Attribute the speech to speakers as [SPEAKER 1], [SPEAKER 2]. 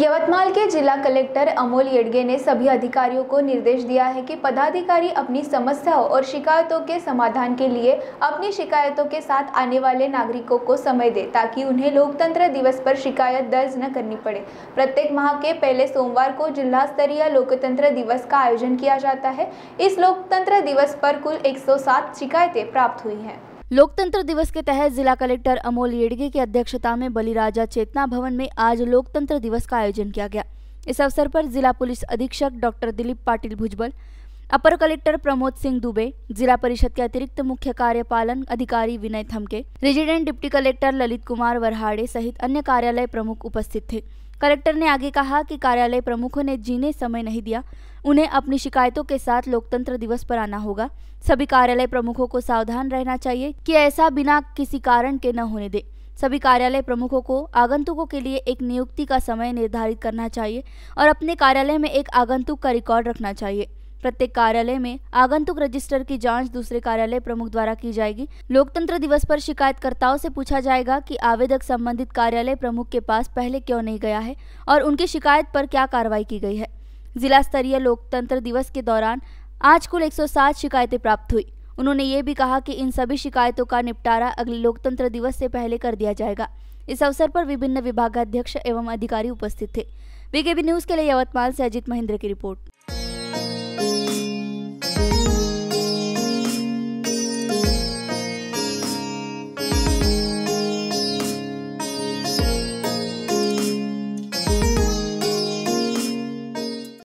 [SPEAKER 1] यवतमाल के जिला कलेक्टर अमोल येडगे ने सभी अधिकारियों को निर्देश दिया है कि पदाधिकारी अपनी समस्याओं और शिकायतों के समाधान के लिए अपनी शिकायतों के साथ आने वाले नागरिकों को समय दे ताकि उन्हें लोकतंत्र दिवस पर शिकायत दर्ज न करनी पड़े प्रत्येक माह के पहले सोमवार को जिला स्तरीय लोकतंत्र दिवस का आयोजन किया जाता है इस लोकतंत्र दिवस पर कुल एक शिकायतें प्राप्त हुई हैं
[SPEAKER 2] लोकतंत्र दिवस के तहत जिला कलेक्टर अमोल येडगे की अध्यक्षता में बलिराजा चेतना भवन में आज लोकतंत्र दिवस का आयोजन किया गया इस अवसर पर जिला पुलिस अधीक्षक डॉक्टर दिलीप पाटिल भुजबल अपर कलेक्टर प्रमोद सिंह दुबे जिला परिषद के अतिरिक्त मुख्य कार्यपालन अधिकारी Vinay Thamke resident deputy collector Lalit Kumar Varhade सहित अन्य कार्यालय प्रमुख उपस्थित थे कलेक्टर ने आगे कहा कि कार्यालय प्रमुखों ने जीने समय नहीं दिया उन्हें अपनी शिकायतों के साथ लोकतंत्र दिवस पर आना होगा सभी कार्यालय प्रमुखों को सावधान रहना चाहिए कि ऐसा बिना किसी कारण के न होने दे सभी कार्यालय प्रमुखों को आगंतुकों के लिए एक नियुक्ति का समय निर्धारित करना चाहिए और अपने कार्यालय में एक आगंतुक का रिकॉर्ड रखना चाहिए प्रत्येक कार्यालय में आगंतुक रजिस्टर की जांच दूसरे कार्यालय प्रमुख द्वारा की जाएगी लोकतंत्र दिवस पर शिकायतकर्ताओं से पूछा जाएगा कि आवेदक संबंधित कार्यालय प्रमुख के पास पहले क्यों नहीं गया है और उनकी शिकायत पर क्या कार्रवाई की गई है जिला स्तरीय लोकतंत्र दिवस के दौरान आज कुल एक शिकायतें प्राप्त हुई उन्होंने ये भी कहा कि इन सभी शिकायतों का निपटारा अगले लोकतंत्र दिवस से पहले कर दिया जाएगा इस अवसर पर विभिन्न विभागाध्यक्ष एवं अधिकारी उपस्थित थे बीकेबी न्यूज के लिए यवतमाल से अजित महेंद्र की रिपोर्ट